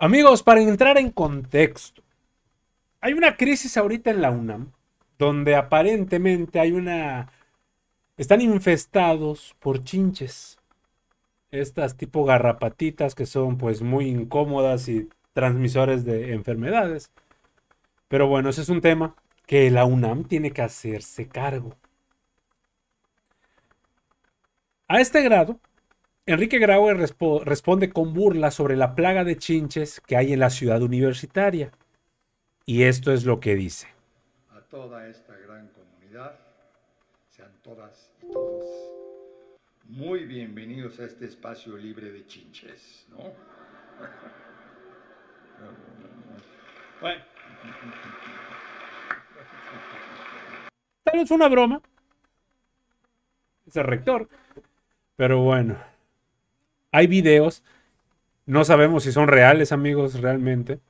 Amigos, para entrar en contexto, hay una crisis ahorita en la UNAM, donde aparentemente hay una... Están infestados por chinches. Estas tipo garrapatitas que son pues muy incómodas y transmisores de enfermedades. Pero bueno, ese es un tema que la UNAM tiene que hacerse cargo. A este grado, Enrique Grauer responde con burla sobre la plaga de chinches que hay en la ciudad universitaria. Y esto es lo que dice. A toda esta gran comunidad, sean todas y todos muy bienvenidos a este espacio libre de chinches, ¿no? Bueno. Tal una broma. Es el rector. Pero bueno. Hay videos, no sabemos si son reales, amigos, realmente.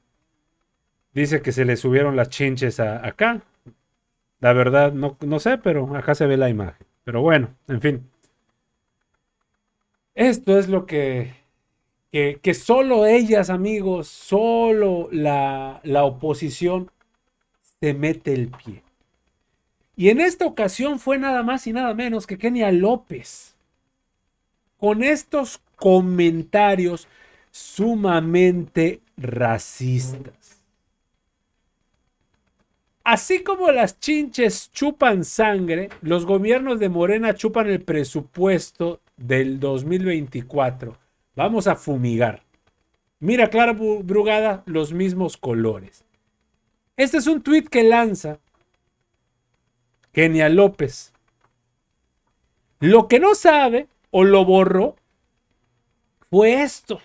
Dice que se le subieron las chinches acá. La verdad, no, no sé, pero acá se ve la imagen. Pero bueno, en fin. Esto es lo que que, solo ellas, amigos, solo la, la, oposición se mete el pie. Y en esta ocasión fue nada más y nada menos que Kenia López, con estos comentarios sumamente racistas. Así como las chinches chupan sangre, los gobiernos de Morena chupan el presupuesto del 2024. Vamos a fumigar. Mira, Clara Brugada, los mismos colores. Este es un tuit que lanza Genia López. Lo que no sabe o lo borró fue esto.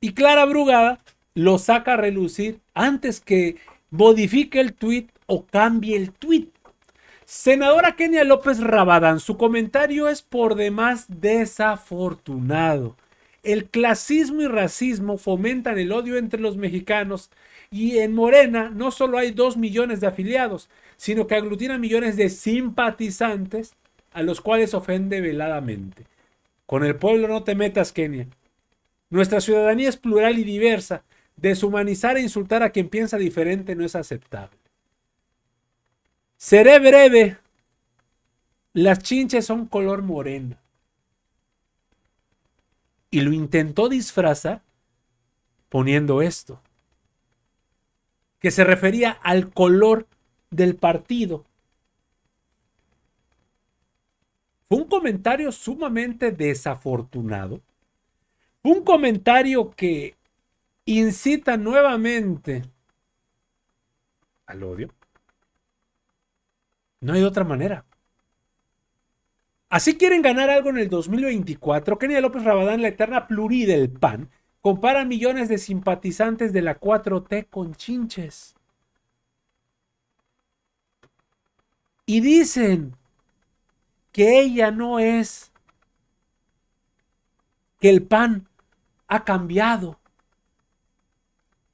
Y Clara Brugada lo saca a relucir antes que modifique el tweet o cambie el tweet Senadora Kenia López Rabadán, su comentario es por demás desafortunado. El clasismo y racismo fomentan el odio entre los mexicanos y en Morena no solo hay dos millones de afiliados, sino que aglutina millones de simpatizantes a los cuales ofende veladamente. Con el pueblo no te metas, Kenia. Nuestra ciudadanía es plural y diversa. Deshumanizar e insultar a quien piensa diferente no es aceptable. Seré breve. Las chinches son color moreno. Y lo intentó disfrazar poniendo esto, que se refería al color del partido Fue un comentario sumamente desafortunado. Fue un comentario que incita nuevamente al odio. No hay otra manera. Así quieren ganar algo en el 2024. Kenia López Rabadán, la eterna plurí del PAN, compara millones de simpatizantes de la 4T con chinches. Y dicen que ella no es, que el pan ha cambiado.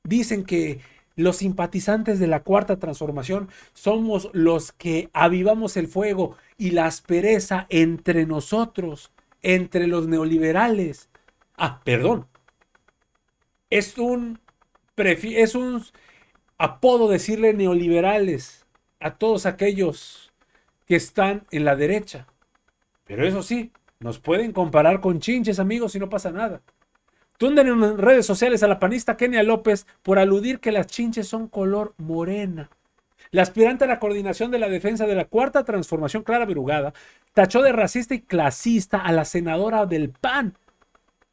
Dicen que los simpatizantes de la cuarta transformación somos los que avivamos el fuego y la aspereza entre nosotros, entre los neoliberales. Ah, perdón. Es un, es un apodo decirle neoliberales a todos aquellos que están en la derecha. Pero eso sí, nos pueden comparar con chinches, amigos, y no pasa nada. Tunden en redes sociales a la panista Kenia López por aludir que las chinches son color morena. La aspirante a la coordinación de la defensa de la cuarta transformación, Clara Virugada, tachó de racista y clasista a la senadora del PAN,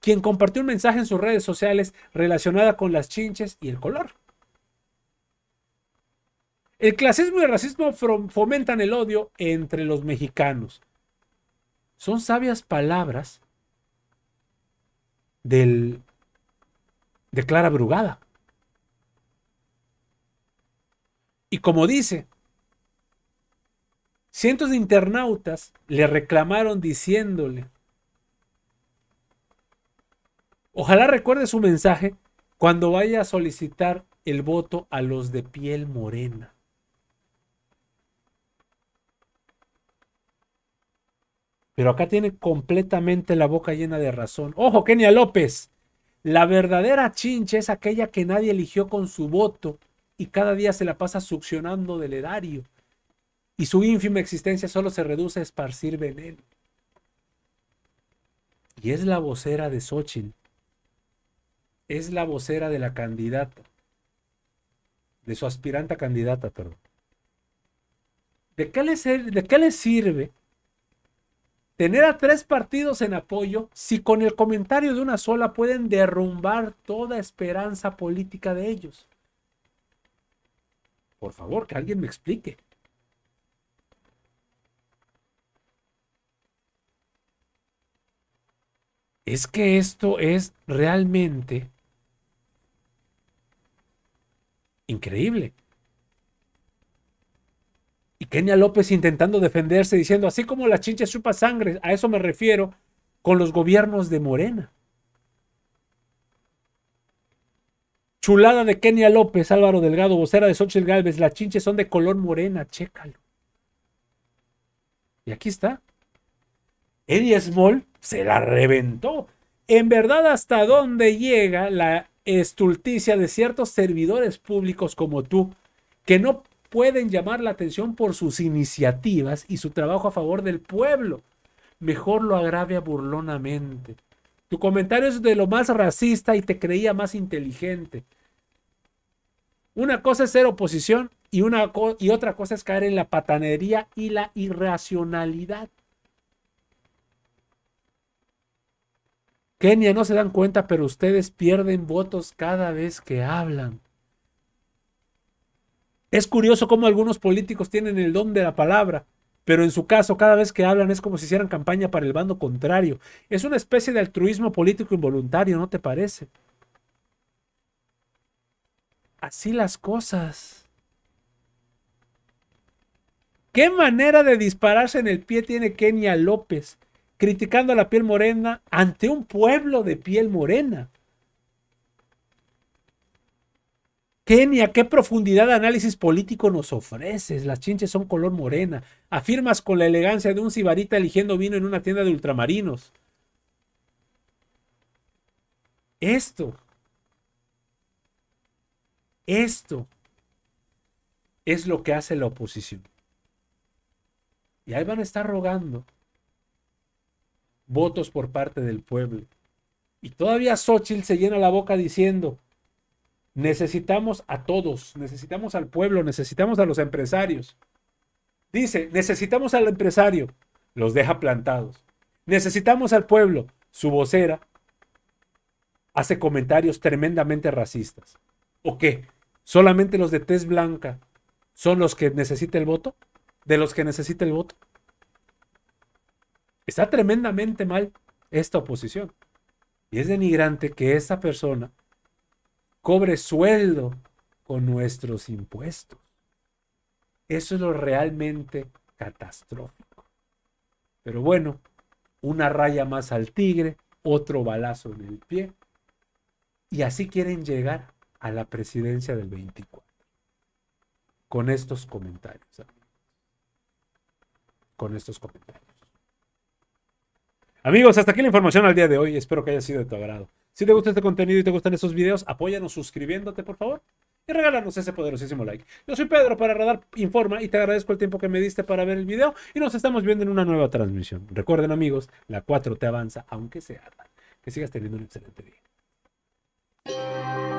quien compartió un mensaje en sus redes sociales relacionada con las chinches y el color. El clasismo y el racismo fomentan el odio entre los mexicanos. Son sabias palabras del, de Clara Brugada. Y como dice, cientos de internautas le reclamaron diciéndole, ojalá recuerde su mensaje cuando vaya a solicitar el voto a los de piel morena. Pero acá tiene completamente la boca llena de razón. Ojo, Kenia López. La verdadera chinche es aquella que nadie eligió con su voto y cada día se la pasa succionando del edario Y su ínfima existencia solo se reduce a esparcir veneno. Y es la vocera de Xochitl. Es la vocera de la candidata. De su aspirante candidata, perdón. ¿De le, de qué le sirve Tener a tres partidos en apoyo, si con el comentario de una sola pueden derrumbar toda esperanza política de ellos. Por favor, que alguien me explique. Es que esto es realmente increíble. Y Kenia López intentando defenderse diciendo, así como la chinches supa sangre, a eso me refiero con los gobiernos de Morena. Chulada de Kenia López, Álvaro Delgado, vocera de Xochitl Gálvez, las chinches son de color morena, chécalo. Y aquí está. Eddie Small se la reventó. En verdad, ¿hasta dónde llega la estulticia de ciertos servidores públicos como tú, que no pueden llamar la atención por sus iniciativas y su trabajo a favor del pueblo. Mejor lo agravia burlonamente. Tu comentario es de lo más racista y te creía más inteligente. Una cosa es ser oposición y, una y otra cosa es caer en la patanería y la irracionalidad. Kenia no se dan cuenta, pero ustedes pierden votos cada vez que hablan. Es curioso cómo algunos políticos tienen el don de la palabra, pero en su caso cada vez que hablan es como si hicieran campaña para el bando contrario. Es una especie de altruismo político involuntario, ¿no te parece? Así las cosas. ¿Qué manera de dispararse en el pie tiene Kenia López criticando a la piel morena ante un pueblo de piel morena? Genia, ¿qué profundidad de análisis político nos ofreces? Las chinches son color morena. Afirmas con la elegancia de un cibarita eligiendo vino en una tienda de ultramarinos. Esto. Esto es lo que hace la oposición. Y ahí van a estar rogando votos por parte del pueblo. Y todavía Xochitl se llena la boca diciendo, Necesitamos a todos, necesitamos al pueblo, necesitamos a los empresarios. Dice, necesitamos al empresario, los deja plantados. Necesitamos al pueblo, su vocera hace comentarios tremendamente racistas. ¿O qué? ¿Solamente los de tez blanca son los que necesita el voto? ¿De los que necesita el voto? Está tremendamente mal esta oposición. Y es denigrante que esa persona cobre sueldo con nuestros impuestos. Eso es lo realmente catastrófico. Pero bueno, una raya más al tigre, otro balazo en el pie. Y así quieren llegar a la presidencia del 24. Con estos comentarios. Con estos comentarios. Amigos, hasta aquí la información al día de hoy. Espero que haya sido de tu agrado. Si te gusta este contenido y te gustan esos videos, apóyanos suscribiéndote, por favor. Y regálanos ese poderosísimo like. Yo soy Pedro para Radar Informa y te agradezco el tiempo que me diste para ver el video y nos estamos viendo en una nueva transmisión. Recuerden amigos, la 4 te avanza aunque sea Que sigas teniendo un excelente día.